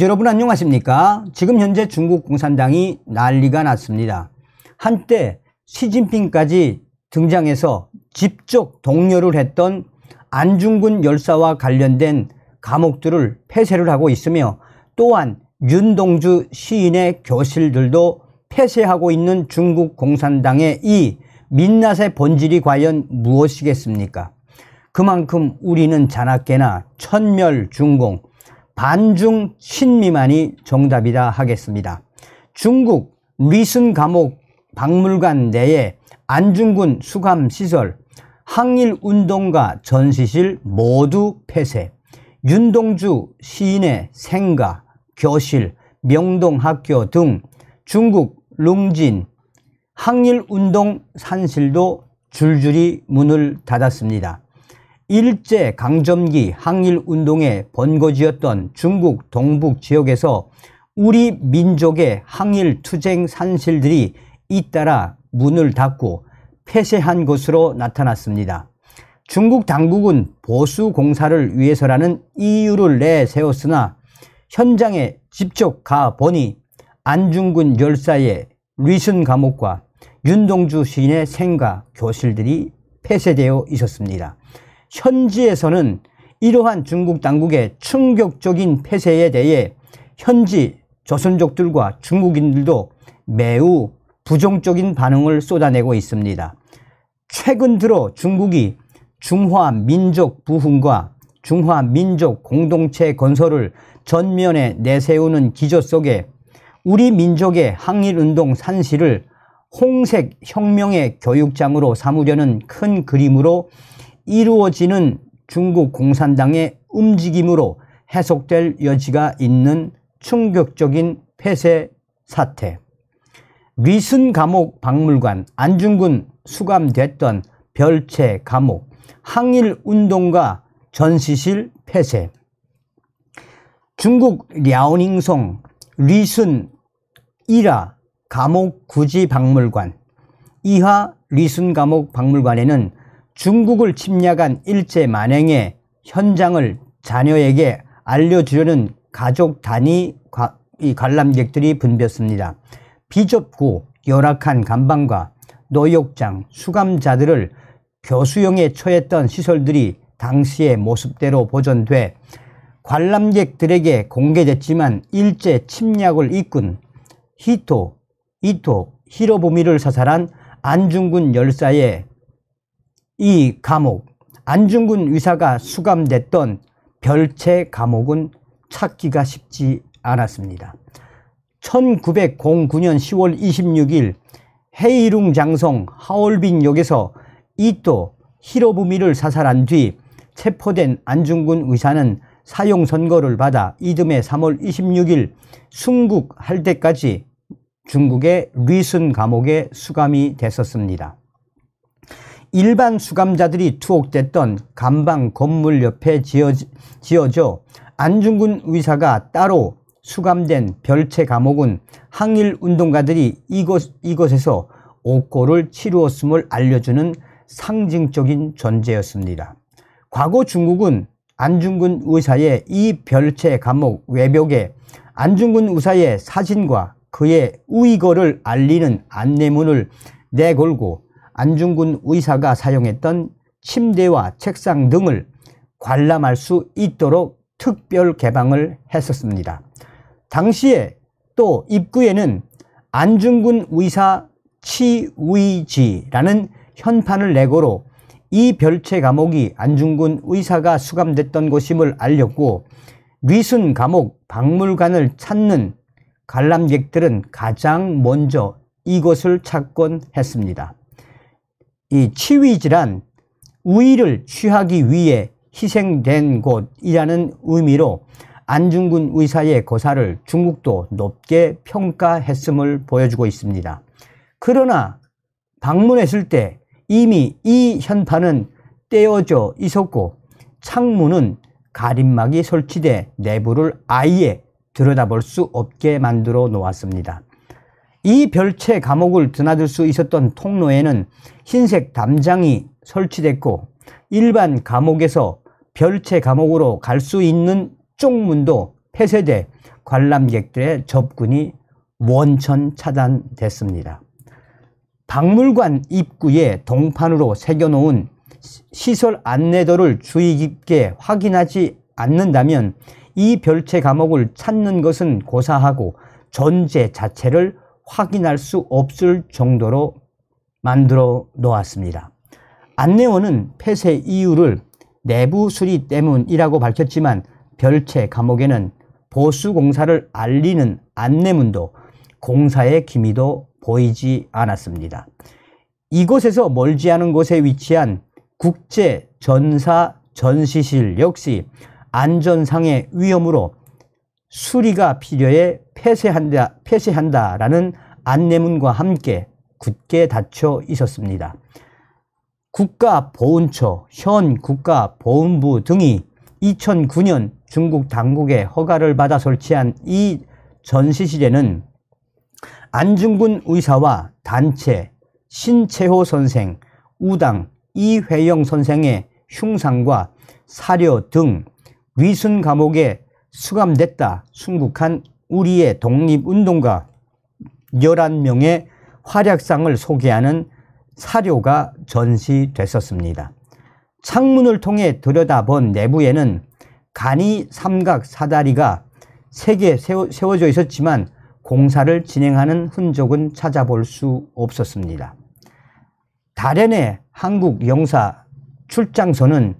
여러분 안녕하십니까? 지금 현재 중국 공산당이 난리가 났습니다. 한때 시진핑까지 등장해서 직접 동료를 했던 안중근 열사와 관련된 감옥들을 폐쇄를 하고 있으며 또한 윤동주 시인의 교실들도 폐쇄하고 있는 중국 공산당의 이 민낯의 본질이 과연 무엇이겠습니까? 그만큼 우리는 자나깨나 천멸 중공 반중 신미만이 정답이다 하겠습니다. 중국 리순 감옥 박물관 내에 안중근 수감시설, 항일운동가 전시실 모두 폐쇄, 윤동주 시인의 생가, 교실, 명동학교 등 중국 룽진, 항일운동 산실도 줄줄이 문을 닫았습니다. 일제 강점기 항일운동의 본거지였던 중국 동북 지역에서 우리 민족의 항일 투쟁 산실들이 잇따라 문을 닫고 폐쇄한 것으로 나타났습니다. 중국 당국은 보수 공사를 위해서라는 이유를 내세웠으나 현장에 직접 가보니 안중근 열사의 리슨 감옥과 윤동주 시인의 생가 교실들이 폐쇄되어 있었습니다. 현지에서는 이러한 중국 당국의 충격적인 폐쇄에 대해 현지 조선족들과 중국인들도 매우 부정적인 반응을 쏟아내고 있습니다. 최근 들어 중국이 중화민족 부흥과 중화민족 공동체 건설을 전면에 내세우는 기조 속에 우리 민족의 항일운동 산실을 홍색 혁명의 교육장으로 삼으려는 큰 그림으로 이루어지는 중국 공산당의 움직임으로 해석될 여지가 있는 충격적인 폐쇄 사태 리순 감옥 박물관 안중근 수감됐던 별채 감옥 항일운동가 전시실 폐쇄 중국 랴오닝성 리순 이라 감옥 구지 박물관 이하 리순 감옥 박물관에는 중국을 침략한 일제 만행의 현장을 자녀에게 알려주려는 가족 단위 관람객들이 분볐습니다. 비좁고 열악한 감방과 노욕장, 수감자들을 교수형에 처했던 시설들이 당시의 모습대로 보존돼 관람객들에게 공개됐지만 일제 침략을 이끈 히토, 이토, 히로부미를 사살한 안중근 열사의 이 감옥, 안중근 의사가 수감됐던 별채 감옥은 찾기가 쉽지 않았습니다. 1909년 10월 26일 헤이룽 장성 하얼빈 역에서 이토 히로부미를 사살한 뒤 체포된 안중근 의사는 사형 선거를 받아 이듬해 3월 26일 순국할 때까지 중국의 리순 감옥에 수감이 됐었습니다. 일반 수감자들이 투옥됐던 감방 건물 옆에 지어져 안중근 의사가 따로 수감된 별채 감옥은 항일운동가들이 이곳, 이곳에서 옥고를 치루었음을 알려주는 상징적인 존재였습니다. 과거 중국은 안중근 의사의 이 별채 감옥 외벽에 안중근 의사의 사진과 그의 우이거를 알리는 안내문을 내걸고 안중근 의사가 사용했던 침대와 책상 등을 관람할 수 있도록 특별 개방을 했었습니다. 당시에 또 입구에는 안중근 의사 치위지라는 현판을 내고로 이 별채 감옥이 안중근 의사가 수감됐던 곳임을 알렸고 위순 감옥 박물관을 찾는 관람객들은 가장 먼저 이곳을 찾곤 했습니다. 이 치위질환, 우위를 취하기 위해 희생된 곳이라는 의미로 안중근 의사의 거사를 중국도 높게 평가했음을 보여주고 있습니다. 그러나 방문했을 때 이미 이 현판은 떼어져 있었고 창문은 가림막이 설치돼 내부를 아예 들여다볼 수 없게 만들어 놓았습니다. 이 별채 감옥을 드나들 수 있었던 통로에는 흰색 담장이 설치됐고 일반 감옥에서 별채 감옥으로 갈 수 있는 쪽문도 폐쇄돼 관람객들의 접근이 원천 차단됐습니다. 박물관 입구에 동판으로 새겨놓은 시설 안내도를 주의 깊게 확인하지 않는다면 이 별채 감옥을 찾는 것은 고사하고 존재 자체를 확인할 수 없을 정도로 만들어 놓았습니다. 안내원은 폐쇄 이유를 내부 수리 때문이라고 밝혔지만 별채 감옥에는 보수 공사를 알리는 안내문도 공사의 기미도 보이지 않았습니다. 이곳에서 멀지 않은 곳에 위치한 국제 전사 전시실 역시 안전상의 위험으로 수리가 필요해 폐쇄한다, 폐쇄한다라는 안내문과 함께 굳게 닫혀 있었습니다. 국가보훈처, 현 국가보훈부 등이 2009년 중국 당국의 허가를 받아 설치한 이 전시실에는 안중근 의사와 단체, 신채호 선생, 우당, 이회영 선생의 흉상과 사료 등 위순 감옥의 수감됐다 순국한 우리의 독립운동가 11명의 활약상을 소개하는 사료가 전시됐었습니다. 창문을 통해 들여다본 내부에는 간이 삼각 사다리가 3개 세워, 져 있었지만 공사를 진행하는 흔적은 찾아볼 수 없었습니다. 다롄의 한국 영사 출장소는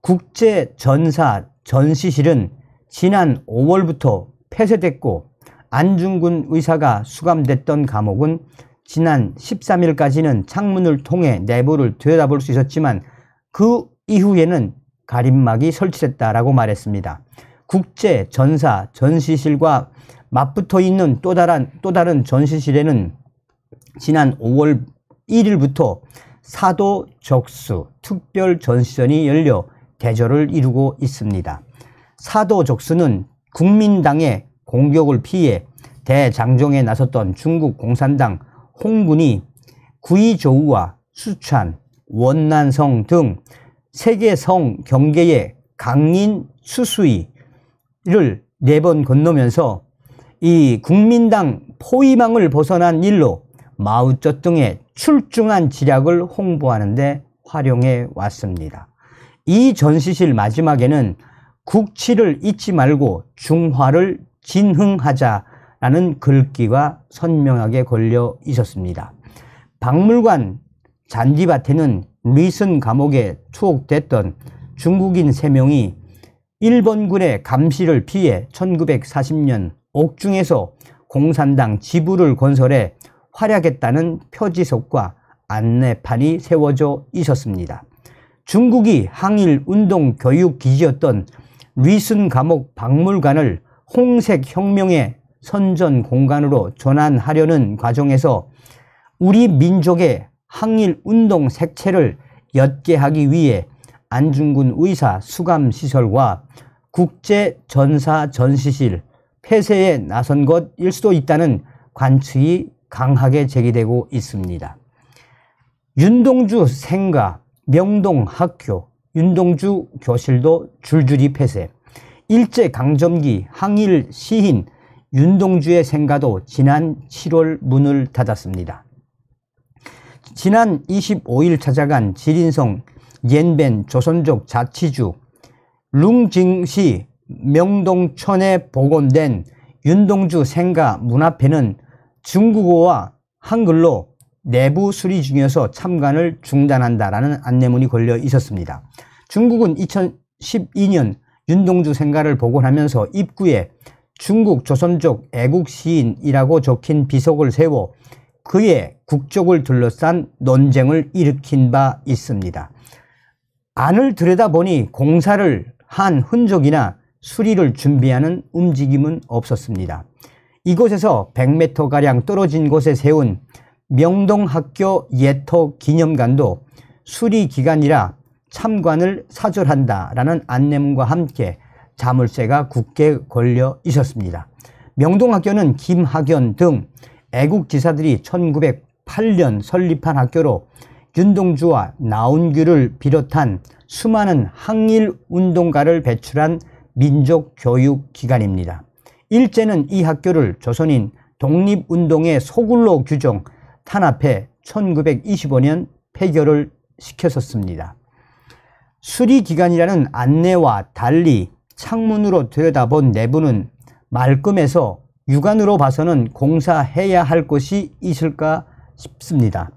국제 전사 전시실은 지난 5월부터 폐쇄됐고 안중근 의사가 수감됐던 감옥은 지난 13일까지는 창문을 통해 내부를 들여다볼 수 있었지만 그 이후에는 가림막이 설치됐다라고 말했습니다. 국제 전사 전시실과 맞붙어 있는 또 다른, 또 다른 전시실에는 지난 5월 1일부터 사도 적수 특별 전시전이 열려 대절을 이루고 있습니다. 사도 적수는 국민당의 공격을 피해 대장정에 나섰던 중국 공산당 홍군이 구이조우와 수찬, 원난성 등 세계성 경계의 강인 수수이를 네 번 건너면서 이 국민당 포위망을 벗어난 일로 마우쩌등의 출중한 지략을 홍보하는 데 활용해 왔습니다. 이 전시실 마지막에는 국치를 잊지 말고 중화를 진흥하자라는 글귀가 선명하게 걸려 있었습니다. 박물관 잔디밭에는 리슨 감옥에 투옥됐던 중국인 3명이 일본군의 감시를 피해 1940년 옥중에서 공산당 지부를 건설해 활약했다는 표지석과 안내판이 세워져 있었습니다. 중국이 항일 운동 교육 기지였던 위순 감옥 박물관을 홍색혁명의 선전 공간으로 전환하려는 과정에서 우리 민족의 항일운동 색채를 엿게하기 위해 안중근 의사 수감시설과 국제전사전시실 폐쇄에 나선 것일 수도 있다는 관측이 강하게 제기되고 있습니다. 윤동주 생가, 명동학교, 윤동주 교실도 줄줄이 폐쇄 일제강점기 항일 시인 윤동주의 생가도 지난 7월 문을 닫았습니다. 지난 25일 찾아간 지린성 옌벤 조선족 자치주 룽징시 명동천에 복원된 윤동주 생가 문 앞에는 중국어와 한글로 내부 수리 중에서 참관을 중단한다라는 안내문이 걸려 있었습니다. 중국은 2012년 윤동주 생가를 복원하면서 입구에 중국 조선족 애국시인이라고 적힌 비석을 세워 그의 국적을 둘러싼 논쟁을 일으킨 바 있습니다. 안을 들여다보니 공사를 한 흔적이나 수리를 준비하는 움직임은 없었습니다. 이곳에서 100m가량 떨어진 곳에 세운 명동학교 예토 기념관도 수리 기간이라 참관을 사절한다라는 안내문과 함께 자물쇠가 굳게 걸려 있었습니다. 명동학교는 김학연 등 애국지사들이 1908년 설립한 학교로 윤동주와 나운규를 비롯한 수많은 항일운동가를 배출한 민족교육기관입니다. 일제는 이 학교를 조선인 독립운동의 소굴로 규정 탄압해 1925년 폐교를 시켰었습니다. 수리기간이라는 안내와 달리 창문으로 들여다본 내부는 말끔해서 육안으로 봐서는 공사해야 할 것이 있을까 싶습니다.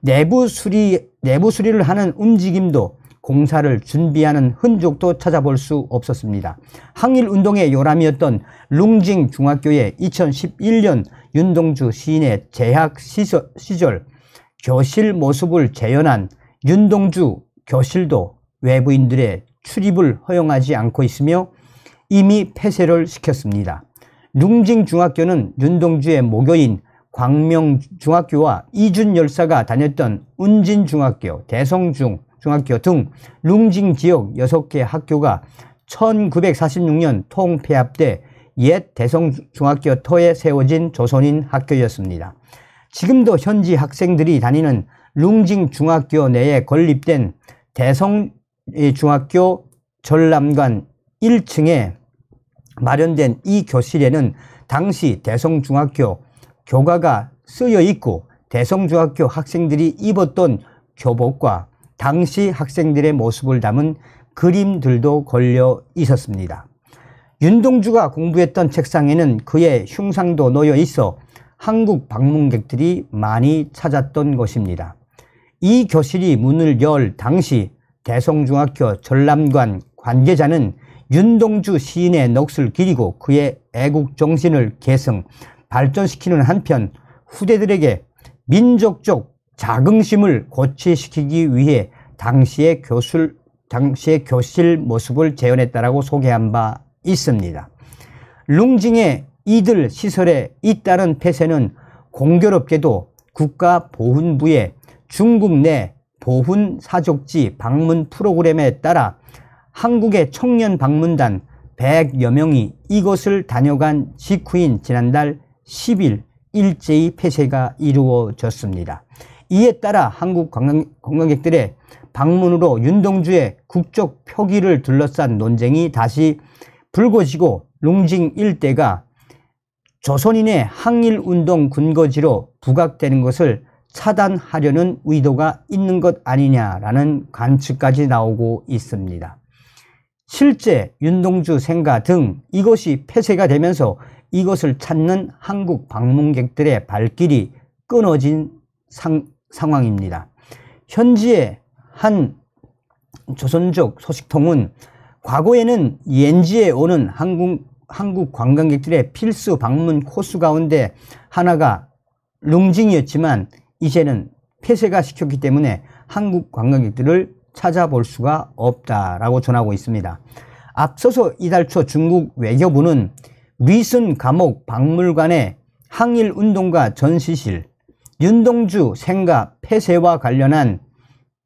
내부 수리, 내부 수리를 하는 움직임도 공사를 준비하는 흔적도 찾아볼 수 없었습니다. 항일운동의 요람이었던 룽징 중학교의 2011년 윤동주 시인의 재학 시절 교실 모습을 재현한 윤동주 교실도 외부인들의 출입을 허용하지 않고 있으며 이미 폐쇄를 시켰습니다. 룽징중학교는 윤동주의 모교인 광명중학교와 이준 열사가 다녔던 운진중학교, 대성중, 중학교 등 룽징 지역 6개 학교가 1946년 통폐합돼 옛 대성중학교 터에 세워진 조선인 학교였습니다. 지금도 현지 학생들이 다니는 룽징 중학교 내에 건립된 대성 이 중학교 전람관 1층에 마련된 이 교실에는 당시 대성중학교 교과가 쓰여 있고 대성중학교 학생들이 입었던 교복과 당시 학생들의 모습을 담은 그림들도 걸려 있었습니다. 윤동주가 공부했던 책상에는 그의 흉상도 놓여 있어 한국 방문객들이 많이 찾았던 곳입니다이 교실이 문을 열 당시 대성중학교 전람관 관계자는 윤동주 시인의 넋을 기리고 그의 애국정신을 계승, 발전시키는 한편 후대들에게 민족적 자긍심을 고취시키기 위해 당시의 교실, 당시의 교실 모습을 재현했다라고 소개한 바 있습니다. 룽징의 이들 시설에 잇따른 폐쇄는 공교롭게도 국가보훈부의 중국 내 보훈 사족지 방문 프로그램에 따라 한국의 청년 방문단 100여 명이 이곳을 다녀간 직후인 지난달 10일 일제히 폐쇄가 이루어졌습니다. 이에 따라 한국 관광, 관광객들의 방문으로 윤동주의 국적 표기를 둘러싼 논쟁이 다시 불거지고 롱징 일대가 조선인의 항일운동 근거지로 부각되는 것을 차단하려는 의도가 있는 것 아니냐라는 관측까지 나오고 있습니다. 실제 윤동주 생가 등 이것이 폐쇄가 되면서 이것을 찾는 한국 방문객들의 발길이 끊어진 상, 상황입니다. 현지의 한 조선족 소식통은 과거에는 옌지에 오는 한국, 한국 관광객들의 필수 방문 코스 가운데 하나가 룽징이었지만 이제는 폐쇄가 시켰기 때문에 한국 관광객들을 찾아볼 수가 없다라고 전하고 있습니다. 앞서서 이달 초 중국 외교부는 위슨 감옥 박물관의 항일운동가 전시실, 윤동주 생가 폐쇄와 관련한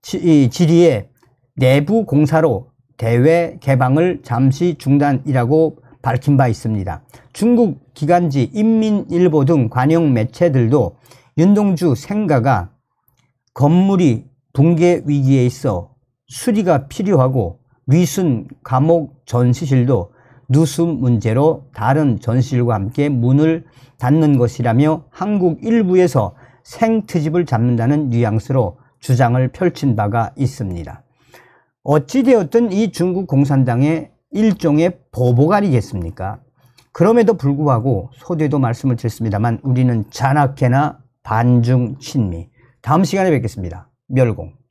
질의의 내부 공사로 대외 개방을 잠시 중단이라고 밝힌 바 있습니다. 중국 기간지 인민일보 등 관영 매체들도 윤동주 생가가 건물이 붕괴 위기에 있어 수리가 필요하고 위순 감옥 전시실도 누수 문제로 다른 전시실과 함께 문을 닫는 것이라며 한국 일부에서 생트집을 잡는다는 뉘앙스로 주장을 펼친 바가 있습니다. 어찌되었든 이 중국 공산당의 일종의 보복아니겠습니까? 그럼에도 불구하고 소대도 말씀을 드렸습니다만 우리는 자나케나 반중 신미 다음 시간에 뵙겠습니다. 멸공.